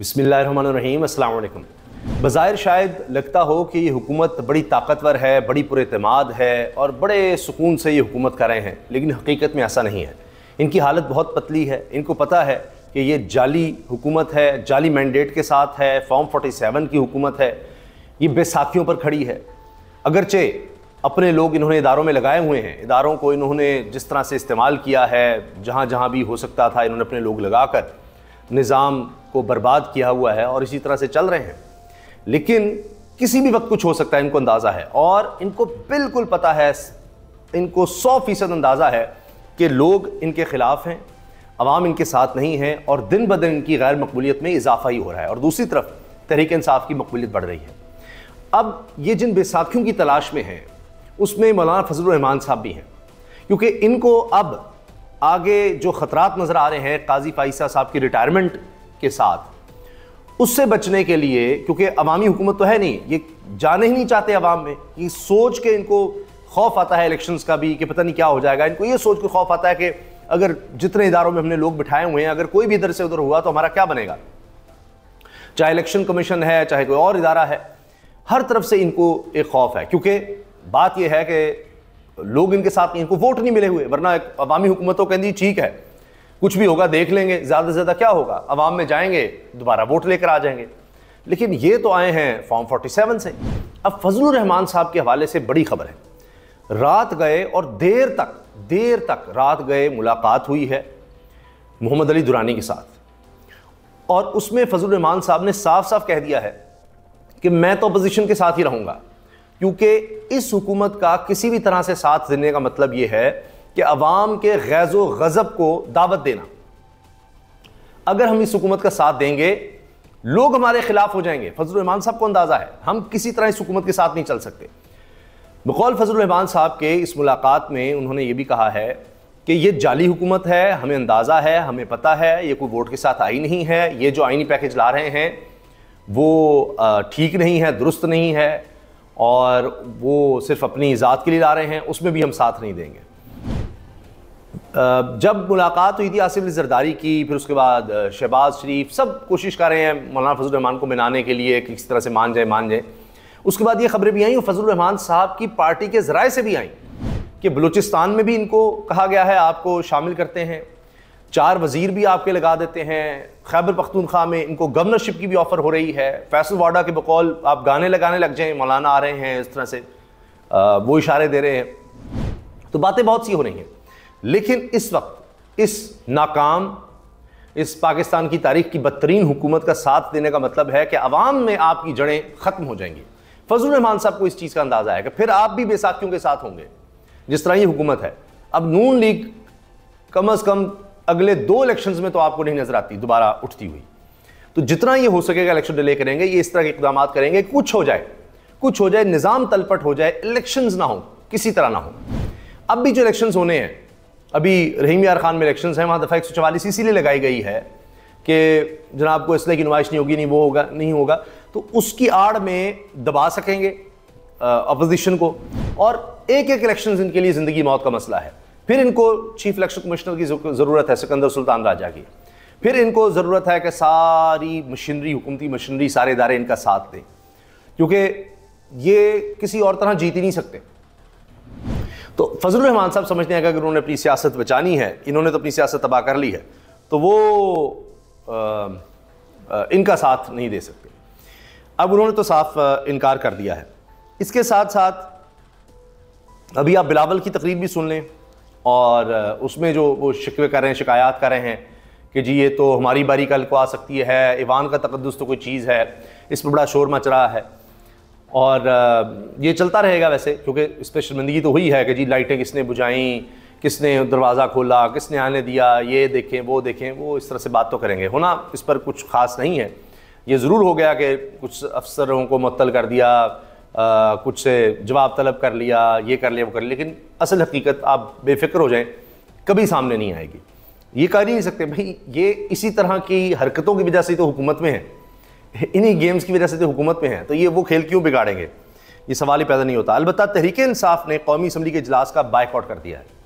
बसमीम अल्लाम बज़ाहिर शायद लगता हो कि ये हुकूमत बड़ी ताकतवर है बड़ी पुरमाद है और बड़े सुकून से ये हुकूमत कर रहे हैं लेकिन हकीकत में ऐसा नहीं है इनकी हालत बहुत पतली है इनको पता है कि ये जाली हुकूमत है जाली मैंडेट के साथ है फॉर्म सेवन की हुकूमत है ये बेसाखियों पर खड़ी है अगरचे अपने लोग इन्होंने इदारों में लगाए हुए हैं इदारों को इन्होंने जिस तरह से इस्तेमाल किया है जहाँ जहाँ भी हो सकता था इन्होंने अपने लोग लगा कर निज़ाम को बर्बाद किया हुआ है और इसी तरह से चल रहे हैं लेकिन किसी भी वक्त कुछ हो सकता है इनको अंदाज़ा है और इनको बिल्कुल पता है इनको सौ फीसद अंदाज़ा है कि लोग इनके ख़िलाफ़ हैं आवाम इनके साथ नहीं है और दिन ब दिन इनकी गैर मकबूलीत में इजाफा ही हो रहा है और दूसरी तरफ तहरीक इंसाफ की मकबूलीत बढ़ रही है अब ये जिन बैसाखियों की तलाश में हैं उसमें मौलाना फजल रहमान साहब भी हैं क्योंकि इनको अब आगे जो ख़तरात नज़र आ रहे हैं काजी फाइसा साहब की रिटायरमेंट के साथ उससे बचने के लिए क्योंकि अवामी हुकूमत तो है नहीं ये जाने ही नहीं चाहते अवाम में ये सोच के इनको खौफ आता है इलेक्शंस का भी कि पता नहीं क्या हो जाएगा इनको ये सोच के खौफ आता है कि अगर जितने इदारों में हमने लोग बिठाए हुए हैं अगर कोई भी इधर से उधर हुआ तो हमारा क्या बनेगा चाहे इलेक्शन कमीशन है चाहे कोई और इदारा है हर तरफ से इनको एक खौफ है क्योंकि बात यह है कि लोग इनके साथ इनको वोट नहीं मिले हुए वरना अवामी हुकूमत तो कहती ठीक है कुछ भी होगा देख लेंगे ज़्यादा से ज़्यादा क्या होगा आवाम में जाएंगे दोबारा वोट लेकर आ जाएंगे लेकिन ये तो आए हैं फॉर्म 47 से अब फजल रहमान साहब के हवाले से बड़ी खबर है रात गए और देर तक देर तक रात गए मुलाकात हुई है मोहम्मद अली दुरानी के साथ और उसमें फजल रहमान साहब ने साफ साफ कह दिया है कि मैं तो अपोजिशन के साथ ही रहूँगा क्योंकि इस हुकूमत का किसी भी तरह से साथ देने का मतलब यह है कि अवाम के गैज़ो गज़ब को दावत देना अगर हम इस हुकूमत का साथ देंगे लोग हमारे खिलाफ हो जाएंगे फजल रहमान साहब को अंदाज़ा है हम किसी तरह इस हुकूमत के साथ नहीं चल सकते बकौल फजल रहमान साहब के इस मुलाकात में उन्होंने ये भी कहा है कि ये जाली हुकूमत है हमें अंदाज़ा है हमें पता है ये कोई वोट के साथ आई नहीं है ये जो आइनी पैकेज ला रहे हैं वो ठीक नहीं है दुरुस्त नहीं है और वो सिर्फ अपनी ज़ात के लिए ला रहे हैं उसमें भी हम साथ नहीं देंगे जब मुलाकात हुई थी आसिफ अली जरदारी की फिर उसके बाद शहबाज शरीफ सब कोशिश कर रहे हैं मौलाना फजल रहमान को मनाने के लिए किस तरह से मान जाए मान जाए उसके बाद ये खबरें भी आई और फजल रहमान साहब की पार्टी के ज़राए से भी आई कि बलूचिस्तान में भी इनको कहा गया है आपको शामिल करते हैं चार वजीर भी आपके लगा देते हैं खैबर पख्तूनख्वा में इनको गवर्नरशिप की भी ऑफ़र हो रही है फैसल वाडा के बकौल आप गाने लगाने लग जाएँ मौलाना आ रहे हैं इस तरह से आ, वो इशारे दे रहे हैं तो बातें बहुत सी हो रही हैं लेकिन इस वक्त इस नाकाम इस पाकिस्तान की तारीख की बदतरीन हुकूमत का साथ देने का मतलब है कि अवाम में आपकी जड़ें ख़त्म हो जाएंगी फजल रहमान साहब को इस चीज़ का अंदाज़ा आएगा फिर आप भी बेसाखियों के साथ होंगे जिस तरह ये हुकूमत है अब नून लीग कम अज़ कम अगले दो इलेक्शन में तो आपको नहीं नज़र आती दोबारा उठती हुई तो जितना ये हो सकेगा इलेक्शन डिले करेंगे ये इस तरह के इकदाम करेंगे कुछ हो जाए कुछ हो जाए निज़ाम तलपट हो जाए इलेक्शन ना हो किसी तरह ना हो अब भी जो इलेक्शन होने हैं अभी रहीम यार खान में इलेक्शन हैं वहाँ दफ़ा एक सौ चवालीस इसीलिए लगाई गई है कि जनाब को इसलिए की नुमाइश नहीं होगी नहीं वो होगा नहीं होगा तो उसकी आड़ में दबा सकेंगे अपोजिशन को और एक एक इलेक्शन इनके लिए ज़िंदगी मौत का मसला है फिर इनको चीफ इलेक्शन कमिश्नर की ज़रूरत है सिकंदर सुल्तान राजा की फिर इनको ज़रूरत है कि सारी मशीनरी हुकूमती मशीनरी सारे इदारे इनका साथ दें क्योंकि ये किसी और तरह जीत ही नहीं सकते तो फजल रहमान साहब समझते हैं कि अगर उन्होंने अपनी सियासत बचानी है इन्होंने तो अपनी सियासत तबाह कर ली है तो वो आ, आ, इनका साथ नहीं दे सकते अब उन्होंने तो साफ इनकार कर दिया है इसके साथ साथ अभी आप बिलावल की तकरीब भी सुन लें और उसमें जो वो शिकवे कर रहे हैं शिकायत कर रहे हैं कि जी ये तो हमारी बारी कल को आ सकती है ईवान का तकदस तो कोई चीज़ है इस पर बड़ा शोर मच रहा है और ये चलता रहेगा वैसे क्योंकि इस पर शर्मिंदगी तो हुई है कि जी लाइटें किसने बुझाई किसने दरवाज़ा खोला किसने आने दिया ये देखें वो देखें वो इस तरह से बात तो करेंगे होना इस पर कुछ ख़ास नहीं है ये ज़रूर हो गया कि कुछ अफसरों को मतल कर दिया आ, कुछ से जवाब तलब कर लिया ये कर लिया वो कर लिया लेकिन असल हकीकत आप बेफिक्र हो जाएं कभी सामने नहीं आएगी ये कर ही नहीं सकते भाई ये इसी तरह की हरकतों की वजह से तो हुकूमत में है इन्हीं गेम्स की वजह से तो हुकूमत में हैं तो ये वो खेल क्यों बिगाड़ेंगे ये सवाल ही पैदा नहीं होता अलबत् तहरीक इंसाफ ने कौमी असम्बली के अजलास का बाइकआउट कर दिया है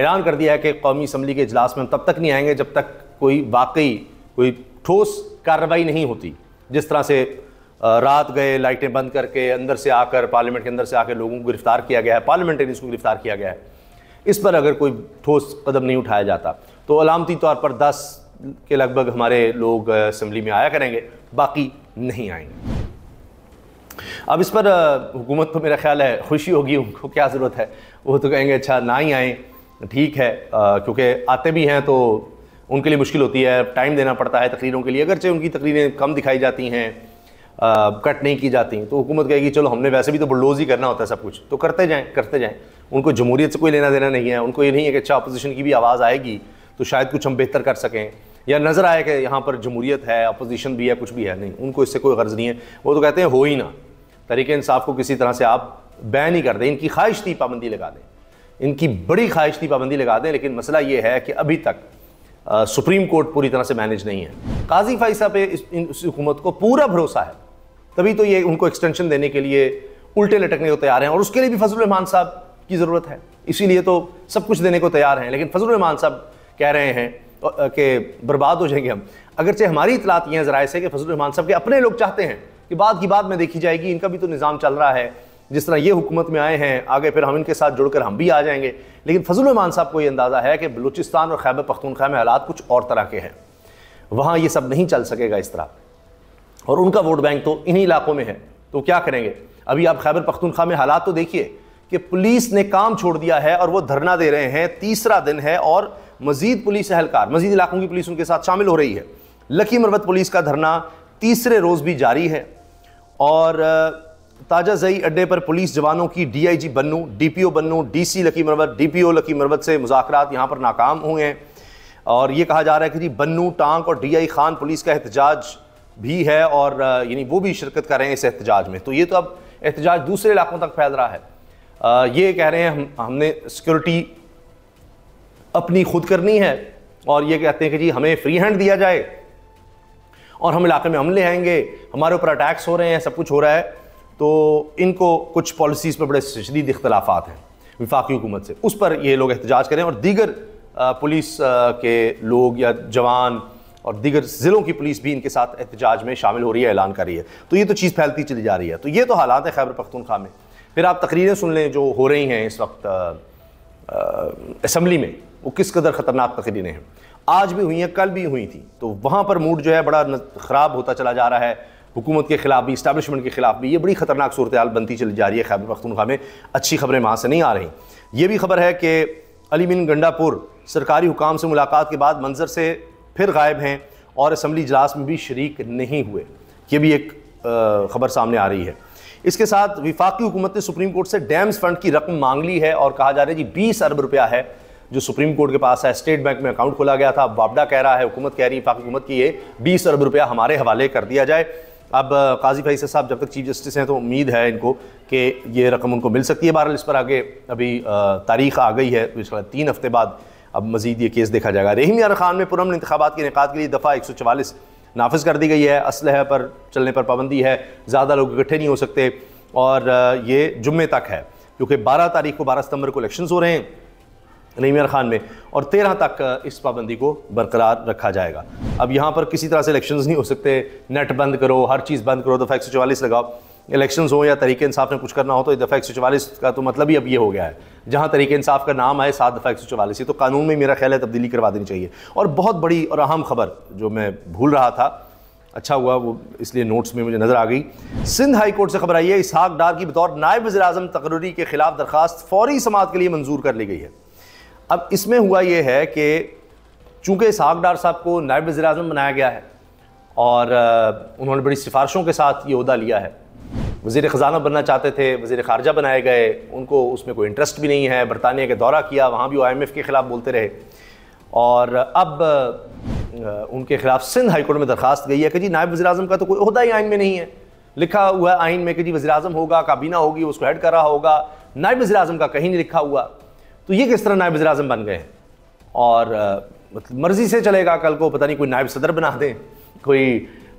ऐलान कर दिया है कि कौमी असम्बली के अजलास में हम तब तक नहीं आएंगे जब तक कोई वाकई कोई ठोस कार्रवाई नहीं होती जिस तरह से रात गए लाइटें बंद करके अंदर से आकर पार्लियामेंट के अंदर से आकर लोगों को गिरफ्तार किया गया है पार्लियामेंटेरियंस को गिरफ्तार किया गया है इस पर अगर कोई ठोस कदम नहीं उठाया जाता तो अलामती तौर पर दस के लगभग हमारे लोग असम्बली में आया करेंगे बाकी नहीं आएंगे अब इस पर हुकूमत को मेरा ख्याल है खुशी होगी उनको क्या ज़रूरत है वो तो कहेंगे अच्छा ना ही आए ठीक है क्योंकि आते भी हैं तो उनके लिए मुश्किल होती है टाइम देना पड़ता है तकरीरों के लिए अगरचे उनकी तकरीरें कम दिखाई जाती हैं कट नहीं की जाती तो हुकूमत कहेगी चलो हमने वैसे भी तो बुलडोज ही करना होता है सब कुछ तो करते जाएं करते जाएं उनको जमहूरीत से कोई लेना देना नहीं है उनको ये नहीं है कि अच्छा अपोजिशन की भी आवाज़ आएगी तो शायद कुछ हम बेहतर कर सकें या नज़र आया कि यहाँ पर जमहूरियत है अपोजिशन भी है कुछ भी है नहीं उनको इससे कोई गर्ज नहीं है वो तो कहते हैं हो ही ना तरीके इंसाफ को किसी तरह से आप बैन ही कर दें इनकी ख्वाहिश थी पाबंदी लगा दें इनकी बड़ी ख्वाहिश थी पाबंदी लगा दें लेकिन मसला ये है कि अभी तक आ, सुप्रीम कोर्ट पूरी तरह से मैनेज नहीं है काजी फाइसा पे इस, इस हुकूमत को पूरा भरोसा है तभी तो ये उनको एक्सटेंशन देने के लिए उल्टे लटकने को तैयार हैं और उसके लिए भी फजल रहमान साहब की ज़रूरत है इसीलिए तो सब कुछ देने को तैयार हैं लेकिन फजल रहमान साहब कह रहे हैं के बर्बाद हो जाएंगे हम अगरचे हमारी इतलात ये हैं ज़रा से कि फजलरहमान साहब के अपने लोग चाहते हैं कि बाद की बाद में देखी जाएगी इनका भी तो निज़ाम चल रहा है जिस तरह ये हुकूमत में आए हैं आगे फिर हम इनके साथ जुड़कर हम भी आ जाएंगे लेकिन फजलरहमान साहब को ये अंदाज़ा है कि बलूचिस्तान और खैबर पख्तूनख्वा में हालात कुछ और तरह के हैं वहाँ ये सब नहीं चल सकेगा इस तरह और उनका वोट बैंक तो इन्हीं इलाकों में है तो क्या करेंगे अभी आप खैबर पख्तूनख्वा में हालात तो देखिए कि पुलिस ने काम छोड़ दिया है और वो धरना दे रहे हैं तीसरा दिन है और मजीद पुलिस अहलकार मजीद इलाकों की पुलिस उनके साथ शामिल हो रही है लकी मरबत पुलिस का धरना तीसरे रोज़ भी जारी है और ताजा जई अड्डे पर पुलिस जवानों की DIG Bannu DPO Bannu DC Lakki Marwat DPO Lakki Marwat से मुजाकर यहाँ पर नाकाम हुए हैं और ये कहा जा रहा है कि जी बन्नू टांग और डीआई खान पुलिस का एहतजाज भी है और यानी वो भी शिरकत कर रहे हैं इस एहतजाज में तो ये तो अब एहतजाज दूसरे इलाकों तक फैल रहा है आ, ये कह रहे हैं हम हमने सिक्योरिटी अपनी खुद करनी है और ये कहते हैं कि जी हमें फ्री हैंड दिया जाए और हम इलाके में हमले आएंगे हमारे ऊपर अटैक्स हो रहे हैं सब कुछ हो रहा है तो इनको कुछ पॉलिसीज़ पर बड़े शदीद इख्तलाफात हैं विफाक़ी हुकूमत से उस पर ये लोग एहतजाज करें और दीगर पुलिस के लोग या जवान और दीगर ज़िलों की पुलिस भी इनके साथ एहतजाज में शामिल हो रही है ऐलान कर रही है तो ये तो चीज़ फैलती चली जा रही है तो ये तो हालात हैं खैबर पख्तूनख्वा में फिर आप तकरीरें सुन लें जो हो रही हैं इस वक्त असम्बली में वो किस कदर ख़तरनाक तकरीरें हैं आज भी हुई हैं कल भी हुई थी तो वहाँ पर मूड जो है बड़ा ख़राब होता चला जा रहा है हुकूमत के खिलाफ भी इस्टबलिशमेंट के खिलाफ भी ये बड़ी ख़तरनाक सूरत हाल बनती चली जा रही है खैबर पख्तनखा में अच्छी खबरें वहाँ से नहीं आ रही ये भी खबर है कि अली बिन गंडापुर सरकारी हुकाम से मुलाकात के बाद मंजर से फिर गायब हैं और असम्बली इजलास में भी शरीक नहीं हुए ये भी एक खबर सामने आ रही है इसके साथ विफाकी हुकूमत ने सुप्रीम कोर्ट से डैम्स फंड की रकम मांग ली है और कहा जा रहा है जी बीस अरब रुपया है जो सुप्रीम कोर्ट के पास है स्टेट बैंक में अकाउंट खोला गया था वापडा कह रहा है हुकूमत कह रही है हुकूमत की ये बीस अरब रुपया हमारे हवाले कर दिया जाए अब काजी फैसल साहब जब तक चीफ जस्टिस हैं तो उम्मीद है इनको कि ये रकम उनको मिल सकती है बहरहाल इस पर आगे अभी तारीख आ गई है तो तीन हफ्ते बाद अब मजीद ये केस देखा जाएगा रहीम यार खान में पुरमन इंतबात के इनका के लिए दफ़ा एक सौ चवालीस नाफज कर दी गई है असलह पर चलने पर पाबंदी है ज़्यादा लोग इकट्ठे नहीं हो सकते और ये जुम्मे तक है क्योंकि बारह तारीख को बारह सितंबर को इलेक्शन हो रहे हैं नईमर खान में और तेरह तक इस पाबंदी को बरकरार रखा जाएगा अब यहाँ पर किसी तरह से इलेक्शन नहीं हो सकते नेट बंद करो हर चीज़ बंद करो दफ़ा तो एक सौ चवालीस लगाओ इलेक्शन हो या तरीके इंसाफ ने कुछ करना हो तो दफ़ा एक सौ चवालीस का तो मतलब ही अब ये हो गया है जहाँ तरीके इंसाफ का नाम आए सात दफ़ा एक सौ चवालीस ये तो कानून में मेरा ख्याल है तब्दीली करवा देनी चाहिए और बहुत बड़ी और अहम खबर जो मैं भूल रहा था अच्छा हुआ वो इसलिए नोट्स में मुझे नज़र आ गई सिंध हाई कोर्ट से खबर आई है इसहाक डार की बतौर नायब वजी अजम तकररी के खिलाफ दरख्वास्त फौरी समात के लिए मंजूर कर ली गई है अब इसमें हुआ ये है कि चूंकि इसहाक डार साहब को नायब वजी अजम बनाया गया है और उन्होंने बड़ी सिफारिशों के साथ ये अहदा लिया है वजीर ख़जाना बनना चाहते थे वजीर ख़ारजा बनाए गए उनको उसमें कोई इंटरेस्ट भी नहीं है बरतानिया का दौरा किया वहाँ भी वो आई के ख़िलाफ़ बोलते रहे और अब उनके ख़िलाफ़ सिंध हाईकोर्ट में दरख्वास्त गई है कि जी नायब वजी अजम का तो कोई अहदा ही आइन में नहीं है लिखा हुआ है आइन में कि जी वजी अजम होगा काबीना होगी उसको हेड कर रहा होगा नायब वजी अजम का कहीं नहीं लिखा हुआ तो ये किस तरह नायब वजी अजम बन गए और मतलब मर्ज़ी से चलेगा कल को पता नहीं कोई नायब सदर बना दें कोई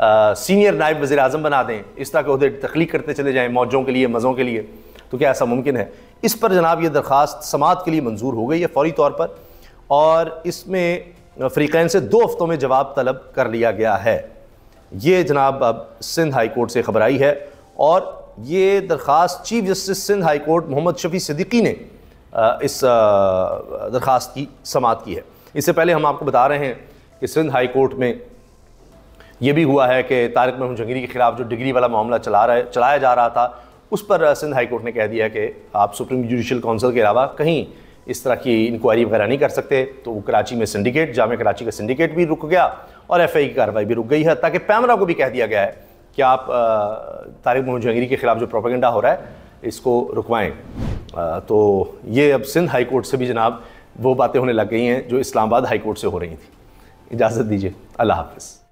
सीनियर नायब वज़ी अजम बना दें इस तरह के उदे तख्लीक करते चले जाएँ मौजों के लिए मज़ों के लिए तो क्या ऐसा मुमकिन है इस पर जनाब ये दरख्वास्त समात के लिए मंजूर हो गई है फौरी तौर पर और इसमें फ्रीकैन से दो हफ़्तों में जवाब तलब कर लिया गया है ये जनाब अब सिंध हाई कोर्ट से खबर आई है और ये दरख्वास्त chief justice Sindh high court Mohammad Shafi Siddiqui ने इस दरख्वास्त की समात की है इससे पहले हम आपको बता रहे हैं कि सिंध हाई कोर्ट में ये भी हुआ है कि तारक महमूद जंगरी के खिलाफ जो डिग्री वाला मामला चला रहा चलाया जा रहा था उस पर सिंध हाई कोर्ट ने कह दिया कि आप सुप्रीम जुडिशल काउंसिल के अलावा कहीं इस तरह की इंक्वायरी वगैरह नहीं कर सकते तो वो कराची में सिंडिकेट जाम कराची का सिंडिकेट भी रुक गया और एफ की कार्रवाई भी रुक गई है ताकि पैमरा को भी कह दिया गया है कि आप तारिक मोहम्मद जंगरी के खिलाफ जो प्रोपागेंडा हो रहा है इसको रुकवाएं तो ये अब सिंध हाई कोर्ट से भी जनाब वो बातें होने लग गई हैं जो इस्लामाबाद हाई कोर्ट से हो रही थी इजाज़त दीजिए अल्लाह हाफिज़